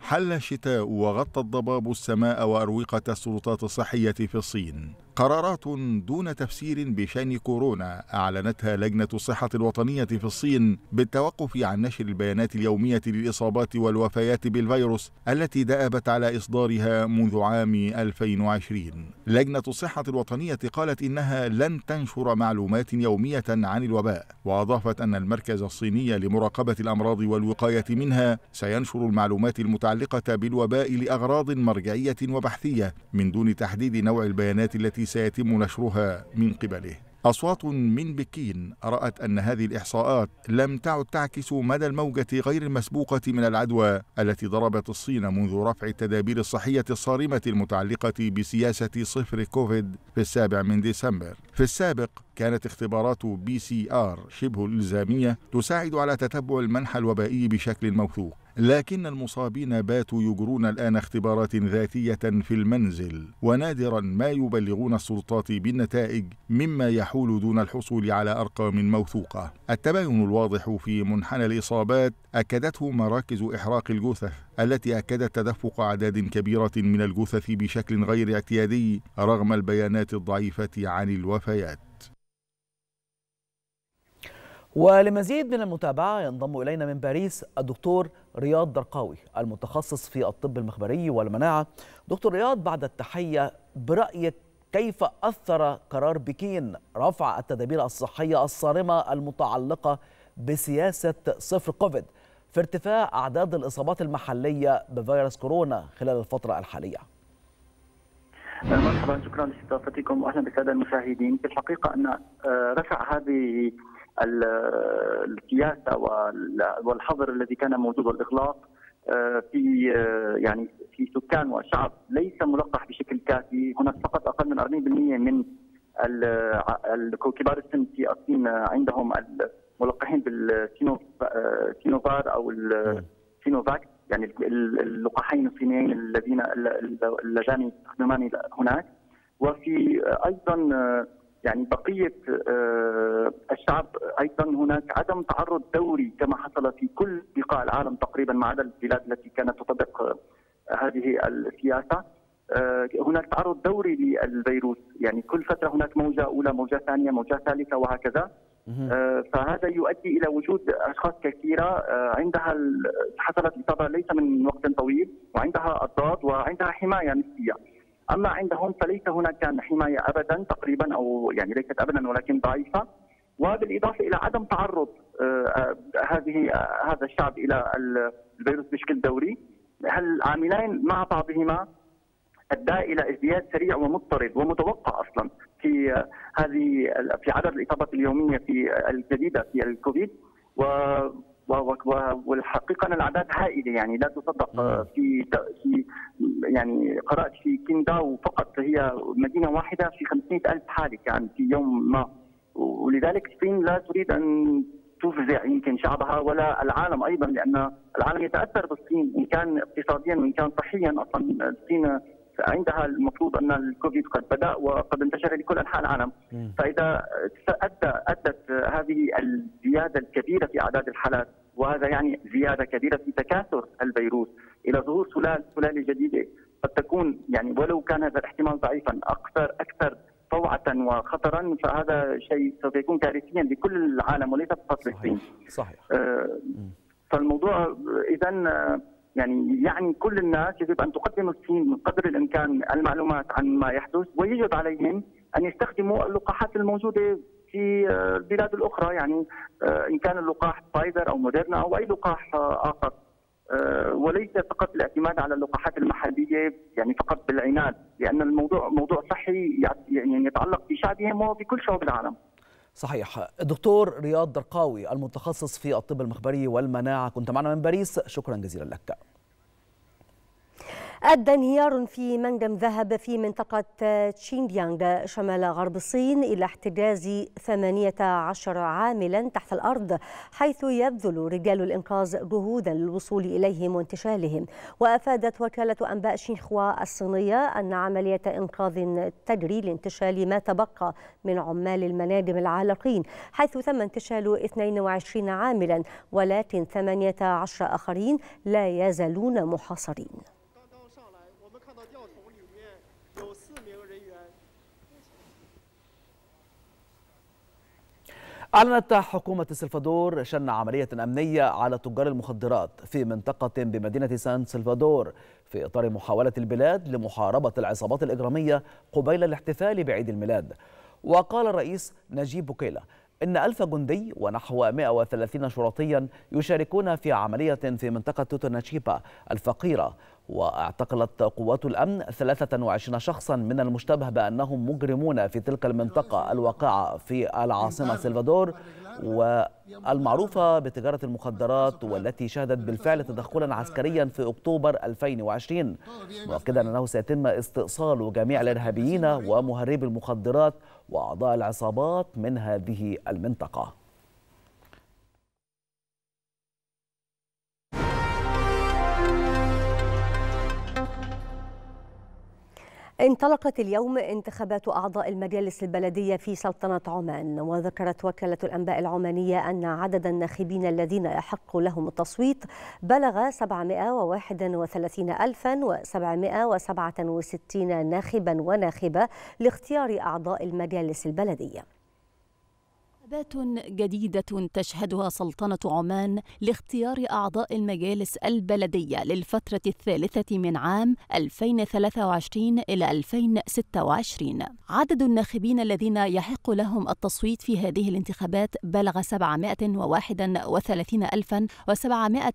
حل الشتاء وغطى الضباب السماء وأروقة السلطات الصحية في الصين قرارات دون تفسير بشان كورونا اعلنتها لجنه الصحه الوطنيه في الصين بالتوقف عن نشر البيانات اليوميه للاصابات والوفيات بالفيروس التي دابت على اصدارها منذ عام 2020 لجنه الصحه الوطنيه قالت انها لن تنشر معلومات يوميه عن الوباء واضافت ان المركز الصيني لمراقبه الامراض والوقايه منها سينشر المعلومات المتعلقه بالوباء لاغراض مرجعيه وبحثيه من دون تحديد نوع البيانات التي سيتم نشرها من قبله أصوات من بكين رأت أن هذه الإحصاءات لم تعد تعكس مدى الموجة غير المسبوقة من العدوى التي ضربت الصين منذ رفع التدابير الصحية الصارمة المتعلقة بسياسة صفر كوفيد في السابع من ديسمبر في السابق كانت اختبارات بي سي آر شبه الزاميه تساعد على تتبع المنحى الوبائي بشكل موثوق لكن المصابين باتوا يجرون الآن اختبارات ذاتية في المنزل ونادرا ما يبلغون السلطات بالنتائج مما يحول دون الحصول على أرقام موثوقة التباين الواضح في منحنى الإصابات أكدته مراكز إحراق الجثث التي أكدت تدفق أعداد كبيرة من الجثث بشكل غير اعتيادي رغم البيانات الضعيفة عن الوفاة الوفيات ولمزيد من المتابعة ينضم إلينا من باريس الدكتور رياض درقاوي المتخصص في الطب المخبري والمناعة دكتور رياض بعد التحية برأيك كيف أثر قرار بكين رفع التدابير الصحية الصارمة المتعلقة بسياسة صفر كوفيد في ارتفاع أعداد الإصابات المحلية بفيروس كورونا خلال الفترة الحالية؟ مرحبا شكرا لاستضافتكم واهلا بالساده المشاهدين، في الحقيقه ان آه، رفع هذه السياسه والحظر الذي كان موجود والاغلاق آه، في آه، يعني في سكان وشعب ليس ملقح بشكل كافي، هناك فقط اقل من 40% من كبار السن في الصين عندهم الملقحين بالسينوفار او السينوفاكس يعني اللقاحين الصينيين الذين اللذان يستخدمان هناك وفي ايضا يعني بقيه آه، الشعب ايضا هناك عدم تعرض دوري كما حصل في كل بقاع العالم تقريبا ما عدا البلاد التي كانت تطبق آه، هذه السياسه آه، هناك تعرض دوري للفيروس يعني كل فتره هناك موجه اولى موجه ثانيه موجه ثالثه وهكذا آه، فهذا يؤدي الى وجود اشخاص كثيره آه، عندها حصلت الاصابه ليس من وقت طويل وعندها اضداد وعندها حمايه نسبيه اما عندهم فليس هناك حمايه ابدا تقريبا او يعني ليست ابدا ولكن ضعيفه. وبالاضافه الى عدم تعرض آه، هذه هذا الشعب الى الفيروس بشكل دوري. هل العاملين مع بعضهما ادى الى ازدياد سريع ومضطرد ومتوقع اصلا في هذه في عدد الاصابات اليوميه في الجديده في الكوفيد و والحقيقه ان الاعداد هائله يعني لا تصدق في في يعني قرات في كينداو فقط هي مدينه واحده في 500 الف حاله كان يعني في يوم ما ولذلك الصين لا تريد ان تفزع يمكن شعبها ولا العالم ايضا لان العالم يتاثر بالصين ان كان اقتصاديا وان كان صحيا اصلا الصين عندها المفروض ان الكوفيد قد بدا وقد انتشر لكل انحاء العالم فاذا ادى ادت هذه الزياده الكبيره في اعداد الحالات وهذا يعني زياده كبيره في تكاثر الفيروس الى ظهور سلال سلاله جديده قد تكون يعني ولو كان هذا الاحتمال ضعيفا اكثر اكثر طوعة وخطرا فهذا شيء سوف يكون كارثيا لكل العالم وليس فقط للصين. صحيح. صحيح. آه فالموضوع اذا يعني يعني كل الناس يجب ان تقدم الصين من قدر الامكان المعلومات عن ما يحدث ويجب عليهم ان يستخدموا اللقاحات الموجوده في آه، البلاد الاخرى يعني آه، ان كان اللقاح فايزر او موديرنا او اي لقاح آه، اخر وليس فقط الاعتماد على اللقاحات المحليه يعني فقط بالعناد لان الموضوع موضوع صحي يعني يتعلق بشعبهم وبكل شعوب العالم. صحيح الدكتور رياض درقاوي المتخصص في الطب المخبري والمناعة كنت معنا من باريس شكرا جزيلا لك أدى انهيار في منجم ذهب في منطقة تشينبيانغ شمال غرب الصين إلى احتجاز 18 عاملا تحت الأرض حيث يبذل رجال الإنقاذ جهودا للوصول إليهم وانتشالهم وأفادت وكالة أنباء شينخوا الصينية أن عملية إنقاذ تجري لانتشال ما تبقى من عمال المناجم العالقين حيث تم انتشال 22 عاملا ولكن 18 آخرين لا يزالون محاصرين أعلنت حكومة السلفادور شن عملية أمنية على تجار المخدرات في منطقة بمدينة سان سلفادور في إطار محاولة البلاد لمحاربة العصابات الإجرامية قبيل الاحتفال بعيد الميلاد وقال الرئيس نجيب بوكيلا إن ألف جندي ونحو 130 شرطيا يشاركون في عملية في منطقة توتناشيبا الفقيرة واعتقلت قوات الأمن 23 شخصا من المشتبه بأنهم مجرمون في تلك المنطقة الواقعة في العاصمة سلفادور والمعروفة بتجارة المخدرات والتي شهدت بالفعل تدخلا عسكريا في أكتوبر 2020 مؤكدا أنه سيتم استئصال جميع الإرهابيين ومهربي المخدرات وأعضاء العصابات من هذه المنطقة انطلقت اليوم انتخابات أعضاء المجالس البلدية في سلطنة عمان وذكرت وكالة الأنباء العمانية أن عدد الناخبين الذين يحق لهم التصويت بلغ 731767 ناخبا وناخبة لاختيار أعضاء المجالس البلدية احداث جديده تشهدها سلطنه عمان لاختيار اعضاء المجالس البلديه للفتره الثالثه من عام 2023 الى 2026 عدد الناخبين الذين يحق لهم التصويت في هذه الانتخابات بلغ 731,700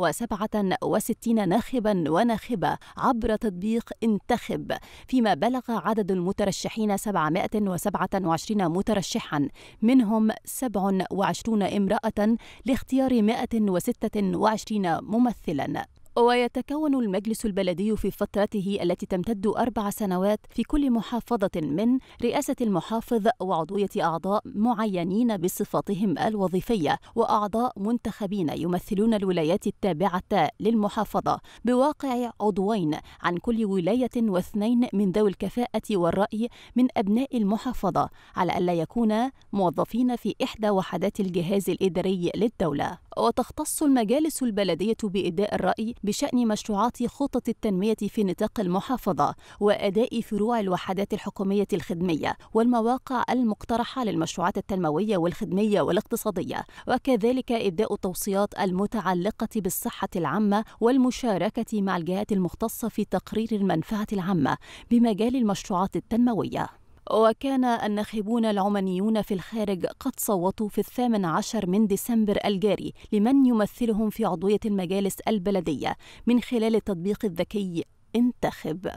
و67 ناخبا وناخبة عبر تطبيق انتخب فيما بلغ عدد المترشحين 727 مترشحا منهم 27 امرأة لاختيار 126 ممثلا ويتكون المجلس البلدي في فترته التي تمتد أربع سنوات في كل محافظة من رئاسة المحافظ وعضوية أعضاء معينين بصفتهم الوظيفية وأعضاء منتخبين يمثلون الولايات التابعة للمحافظة بواقع عضوين عن كل ولاية واثنين من ذوي الكفاءة والرأي من أبناء المحافظة على ألا يكون موظفين في إحدى وحدات الجهاز الإداري للدولة وتختص المجالس البلدية بإداء الرأي بشأن مشروعات خطط التنمية في نطاق المحافظة وأداء فروع الوحدات الحكومية الخدمية والمواقع المقترحة للمشروعات التنموية والخدمية والاقتصادية وكذلك إبداء التوصيات المتعلقة بالصحة العامة والمشاركة مع الجهات المختصة في تقرير المنفعة العامة بمجال المشروعات التنموية وكان الناخبون العمانيون في الخارج قد صوتوا في الثامن عشر من ديسمبر الجاري لمن يمثلهم في عضوية المجالس البلدية من خلال التطبيق الذكي انتخب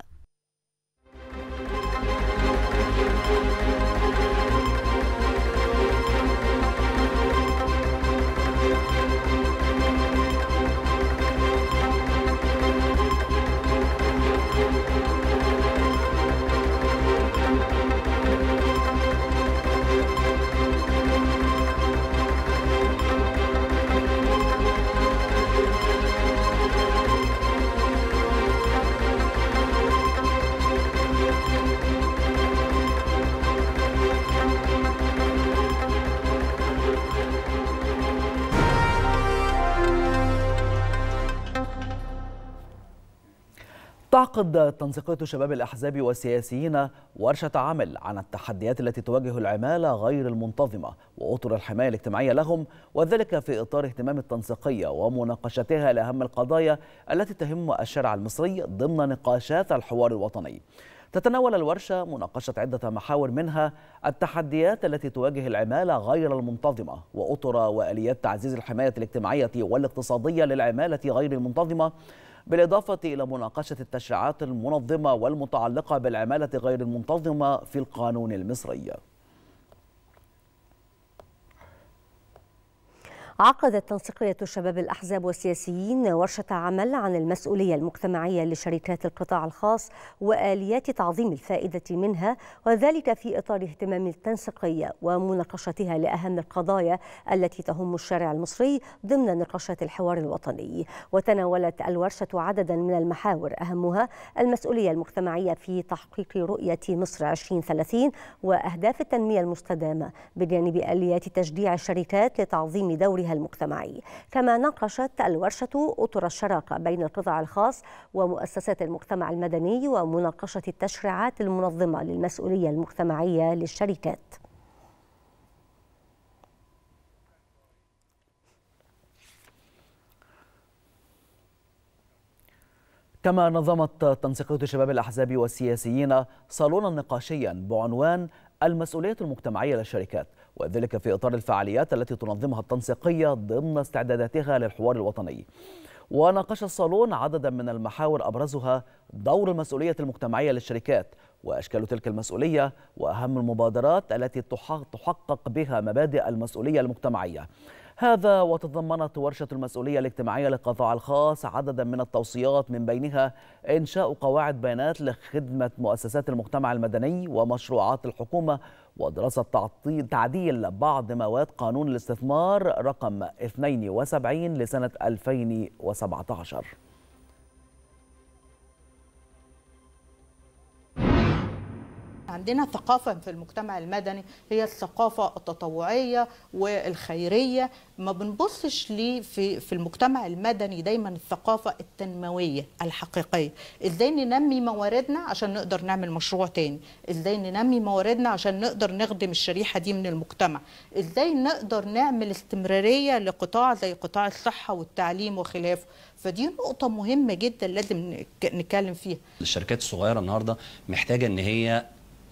تعقد تنسيقية شباب الأحزاب والسياسيين ورشة عمل عن التحديات التي تواجه العمالة غير المنتظمة وأطر الحماية الاجتماعية لهم وذلك في إطار اهتمام التنسيقية ومناقشتها لأهم القضايا التي تهم الشارع المصري ضمن نقاشات الحوار الوطني تتناول الورشة مناقشة عدة محاور منها التحديات التي تواجه العمالة غير المنتظمة وأطر وآليات تعزيز الحماية الاجتماعية والاقتصادية للعمالة غير المنتظمة بالإضافة إلى مناقشة التشريعات المنظمة والمتعلقة بالعمالة غير المنتظمة في القانون المصري عقدت تنسيقية شباب الأحزاب والسياسيين ورشة عمل عن المسؤولية المجتمعية لشركات القطاع الخاص وآليات تعظيم الفائدة منها وذلك في إطار اهتمام التنسيقية ومناقشتها لأهم القضايا التي تهم الشارع المصري ضمن نقاشات الحوار الوطني وتناولت الورشة عددا من المحاور أهمها المسؤولية المجتمعية في تحقيق رؤية مصر 2030 وأهداف التنمية المستدامة بجانب آليات تشجيع الشركات لتعظيم دورها دورها المجتمعي كما ناقشت الورشة أطر الشراكة بين القطاع الخاص ومؤسسات المجتمع المدني ومناقشة التشريعات المنظمة للمسؤولية المجتمعية للشركات كما نظمت تنسيقية شباب الأحزاب والسياسيين صالونا نقاشيا بعنوان المسؤولية المجتمعية للشركات وذلك في إطار الفعاليات التي تنظمها التنسيقية ضمن استعداداتها للحوار الوطني وناقش الصالون عددا من المحاور أبرزها دور المسؤولية المجتمعية للشركات وأشكال تلك المسؤولية وأهم المبادرات التي تحقق بها مبادئ المسؤولية المجتمعية هذا وتضمنت ورشة المسؤولية الاجتماعية للقطاع الخاص عددا من التوصيات من بينها إنشاء قواعد بيانات لخدمة مؤسسات المجتمع المدني ومشروعات الحكومة ودراسة تعديل بعض مواد قانون الاستثمار رقم 72 لسنة 2017 عندنا ثقافة في المجتمع المدني هي الثقافة التطوعية والخيرية ما بنبصش لي في في المجتمع المدني دايما الثقافة التنموية الحقيقية ازاي ننمي مواردنا عشان نقدر نعمل مشروع تاني ازاي ننمي مواردنا عشان نقدر نخدم الشريحة دي من المجتمع ازاي نقدر نعمل استمرارية لقطاع زي قطاع الصحة والتعليم وخلافه فدي نقطة مهمة جدا لازم نتكلم فيها الشركات الصغيرة النهاردة محتاجة ان هي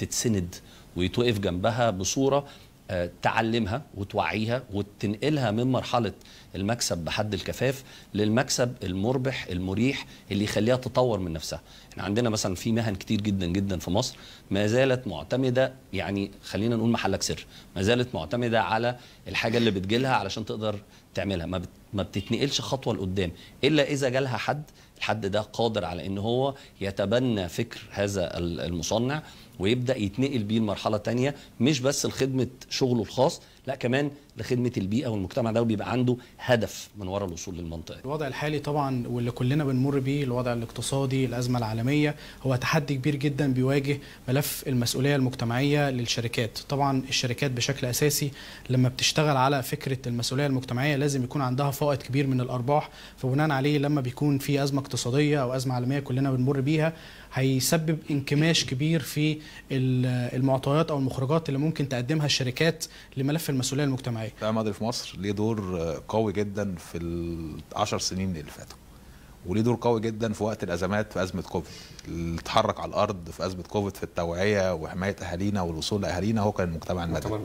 تتسند ويتوقف جنبها بصوره آه، تعلمها وتوعيها وتنقلها من مرحلة المكسب بحد الكفاف للمكسب المربح المريح اللي يخليها تطور من نفسها احنا عندنا مثلا في مهن كتير جدا جدا في مصر ما زالت معتمدة يعني خلينا نقول محلك سر ما زالت معتمدة على الحاجة اللي بتجيلها علشان تقدر تعملها ما ما بتتنقلش خطوه لقدام الا اذا جالها حد الحد ده قادر على ان هو يتبنى فكر هذا المصنع ويبدا يتنقل بيه لمرحله تانية مش بس لخدمه شغله الخاص لا كمان لخدمه البيئه والمجتمع ده وبيبقى عنده هدف من وراء الوصول للمنطقه الوضع الحالي طبعا واللي كلنا بنمر بيه الوضع الاقتصادي الازمه العالميه هو تحدي كبير جدا بيواجه ملف المسؤوليه المجتمعيه للشركات طبعا الشركات بشكل اساسي لما بتشتغل على فكره المسؤوليه المجتمعيه لازم يكون عندها فائض كبير من الارباح فبناء عليه لما بيكون في ازمه اقتصاديه او ازمه عالميه كلنا بنمر بيها هيسبب انكماش كبير في المعطيات او المخرجات اللي ممكن تقدمها الشركات لملف المسؤوليه المجتمعيه معايا بتاع مدريد في مصر ليه دور قوي جدا في ال 10 سنين اللي فاتوا وليه دور قوي جدا في وقت الازمات في ازمه كوفيد اللي اتحرك على الارض في ازمه كوفيد في التوعيه وحمايه اهالينا والوصول لاهالينا هو كان المجتمع المدني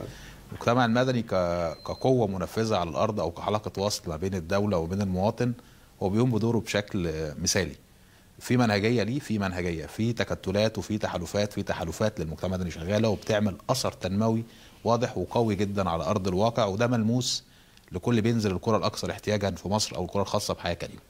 المجتمع المدني كقوه منفذه على الارض او كحلقه وصل ما بين الدوله وبين المواطن هو بيقوم بدوره بشكل مثالي في منهجيه ليه في منهجيه في تكتلات وفي تحالفات في تحالفات للمجتمع المدني شغاله وبتعمل اثر تنموي واضح وقوي جدا على ارض الواقع وده ملموس لكل بينزل الكره الاكثر احتياجا في مصر او الكره الخاصه بحياه كريمه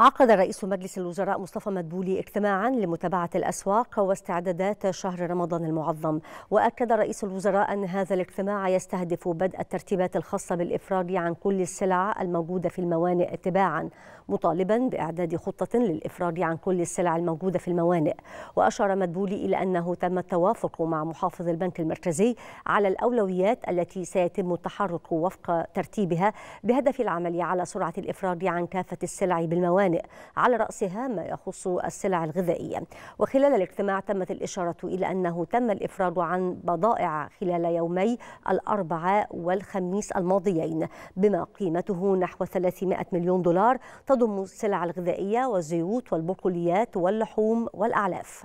عقد رئيس مجلس الوزراء مصطفى مدبولي اجتماعا لمتابعة الأسواق واستعدادات شهر رمضان المعظم وأكد رئيس الوزراء أن هذا الاجتماع يستهدف بدء الترتيبات الخاصة بالإفراج عن كل السلع الموجودة في الموانئ تباعا مطالبا بإعداد خطة للإفراج عن كل السلع الموجودة في الموانئ وأشار مدبولي إلى أنه تم التوافق مع محافظ البنك المركزي على الأولويات التي سيتم التحرك وفق ترتيبها بهدف العمل على سرعة الإفراج عن كافة السلع بالموانئ الموانئ على رأسها ما يخص السلع الغذائية وخلال الاجتماع تمت الإشارة إلى أنه تم الإفراد عن بضائع خلال يومي الأربعاء والخميس الماضيين بما قيمته نحو 300 مليون دولار تضم السلع الغذائية والزيوت والبقوليات واللحوم والأعلاف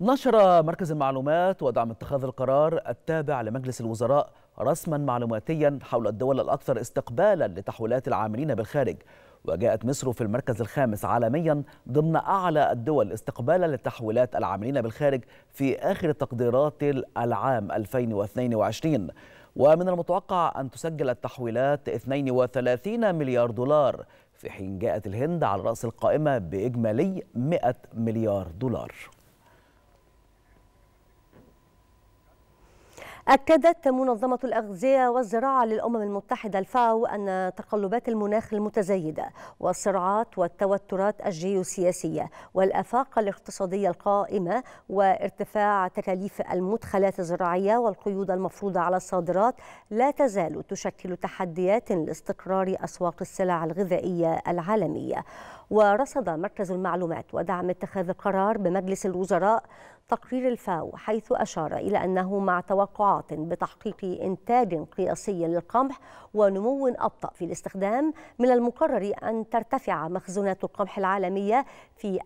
نشر مركز المعلومات ودعم اتخاذ القرار التابع لمجلس الوزراء رسما معلوماتيا حول الدول الأكثر استقبالا لتحويلات العاملين بالخارج وجاءت مصر في المركز الخامس عالميا ضمن أعلى الدول استقبالا لتحويلات العاملين بالخارج في آخر تقديرات العام 2022 ومن المتوقع أن تسجل التحويلات 32 مليار دولار في حين جاءت الهند على رأس القائمة بإجمالي 100 مليار دولار أكدت منظمة الأغذية والزراعة للأمم المتحدة الفاو أن تقلبات المناخ المتزايدة والصراعات والتوترات الجيوسياسية والأفاق الاقتصادية القائمة وارتفاع تكاليف المدخلات الزراعية والقيود المفروضة على الصادرات لا تزال تشكل تحديات لاستقرار أسواق السلع الغذائية العالمية ورصد مركز المعلومات ودعم اتخاذ القرار بمجلس الوزراء تقرير الفاو حيث أشار إلى أنه مع توقعات بتحقيق إنتاج قياسي للقمح ونمو أبطأ في الاستخدام من المقرر أن ترتفع مخزونات القمح العالمية في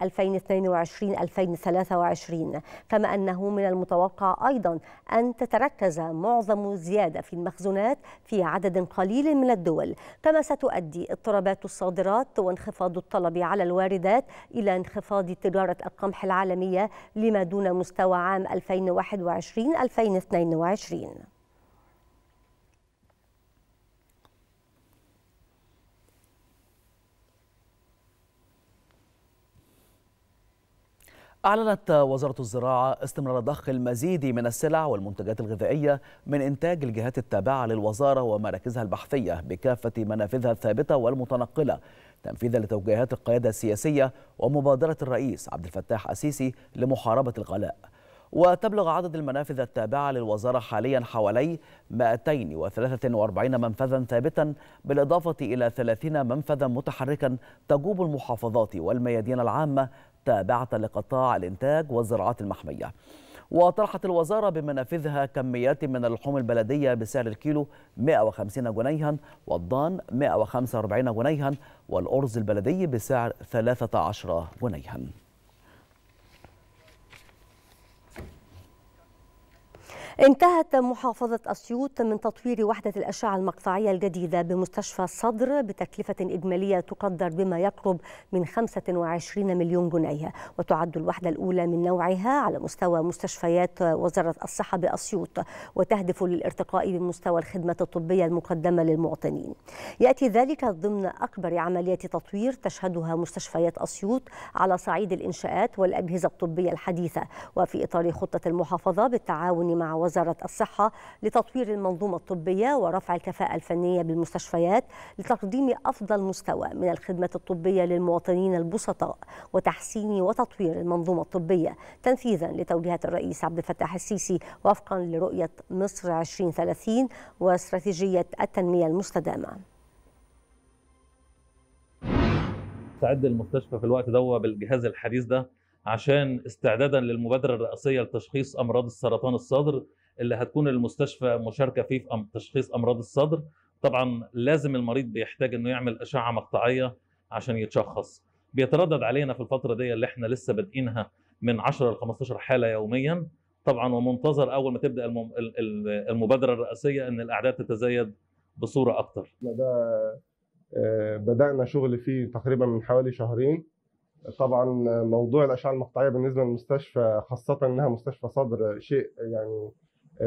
2022-2023 كما أنه من المتوقع أيضا أن تتركز معظم زيادة في المخزونات في عدد قليل من الدول كما ستؤدي اضطرابات الصادرات وانخفاض الطلب على الواردات إلى انخفاض تجارة القمح العالمية لما دون مستوى عام 2021 2022 أعلنت وزارة الزراعة استمرار ضخ المزيد من السلع والمنتجات الغذائية من إنتاج الجهات التابعة للوزارة ومراكزها البحثية بكافة منافذها الثابتة والمتنقلة تنفيذا لتوجيهات القيادة السياسية ومبادرة الرئيس عبد الفتاح السيسي لمحاربة الغلاء وتبلغ عدد المنافذ التابعة للوزارة حاليا حوالي 243 منفذا ثابتا بالإضافة إلى 30 منفذا متحركا تجوب المحافظات والميادين العامة تابعة لقطاع الإنتاج والزراعات المحمية وطرحت الوزارة بمنافذها كميات من اللحوم البلدية بسعر الكيلو 150 جنيها والضان 145 جنيها والأرز البلدي بسعر 13 جنيها انتهت محافظة أسيوط من تطوير وحدة الأشعة المقطعية الجديدة بمستشفى الصدر بتكلفة إجمالية تقدر بما يقرب من 25 مليون جنيه وتعد الوحدة الأولى من نوعها على مستوى مستشفيات وزارة الصحة بأسيوط وتهدف للارتقاء بمستوى الخدمة الطبية المقدمة للمواطنين يأتي ذلك ضمن أكبر عمليات تطوير تشهدها مستشفيات أسيوط على صعيد الإنشاءات والأجهزة الطبية الحديثة وفي إطار خطة المحافظة بالتعاون مع وزارة وزارة الصحة لتطوير المنظومة الطبية ورفع الكفاءة الفنية بالمستشفيات لتقديم أفضل مستوى من الخدمة الطبية للمواطنين البسطاء وتحسين وتطوير المنظومة الطبية تنفيذا لتوجيهات الرئيس عبد الفتاح السيسي وفقا لرؤية مصر 2030 واستراتيجية التنمية المستدامة مستعد المستشفى في الوقت ده بالجهاز الحديث ده عشان استعدادا للمبادره الرئاسيه لتشخيص امراض السرطان الصدر اللي هتكون المستشفى مشاركه فيه في تشخيص امراض الصدر طبعا لازم المريض بيحتاج انه يعمل اشعه مقطعيه عشان يتشخص بيتردد علينا في الفتره دي اللي احنا لسه بادئينها من 10 ل 15 حاله يوميا طبعا ومنتظر اول ما تبدا المبادره الرئاسيه ان الاعداد تتزايد بصوره اكثر ده آه، بدانا شغل فيه تقريبا من حوالي شهرين طبعا موضوع الاشعه المقطعيه بالنسبه للمستشفى خاصه انها مستشفى صدر شيء يعني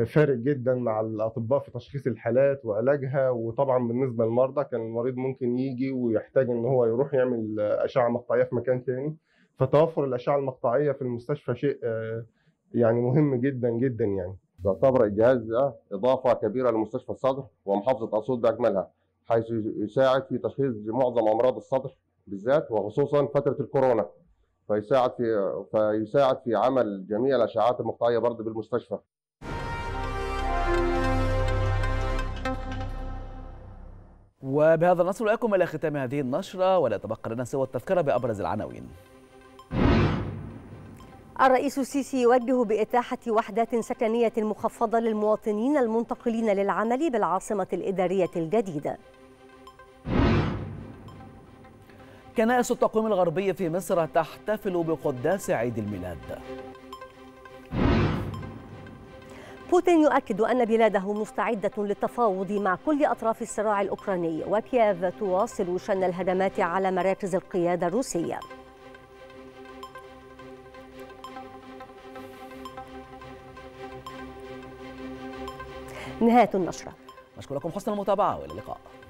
فارق جدا مع الاطباء في تشخيص الحالات وعلاجها وطبعا بالنسبه للمرضى كان المريض ممكن يجي ويحتاج ان هو يروح يعمل اشعه مقطعيه في مكان ثاني فتوفر الاشعه المقطعيه في المستشفى شيء آه، يعني مهم جدا جدا يعني يعتبر الجهاز ده آه، اضافه كبيره لمستشفى الصدر ومحافظه اسيوط باكملها حيث يساعد في تشخيص معظم امراض الصدر بالذات وخصوصا فتره الكورونا فيساعد في فيساعد في عمل جميع الاشعاعات المقطعيه برضه بالمستشفى وبهذا النصر لكم إلى ختام هذه النشرة ولا تبقى لنا سوى التذكرة بأبرز العناوين الرئيس السيسي يوجه بإتاحة وحدات سكنية مخفضة للمواطنين المنتقلين للعمل بالعاصمة الإدارية الجديدة كنائس التقويم الغربي في مصر تحتفل بقداس عيد الميلاد بوتين يؤكد أن بلاده مستعدة للتفاوض مع كل أطراف الصراع الأوكراني وكييف تواصل شن الهجمات على مراكز القيادة الروسية نهاية النشرة نشكركم حسن المتابعة وإلى اللقاء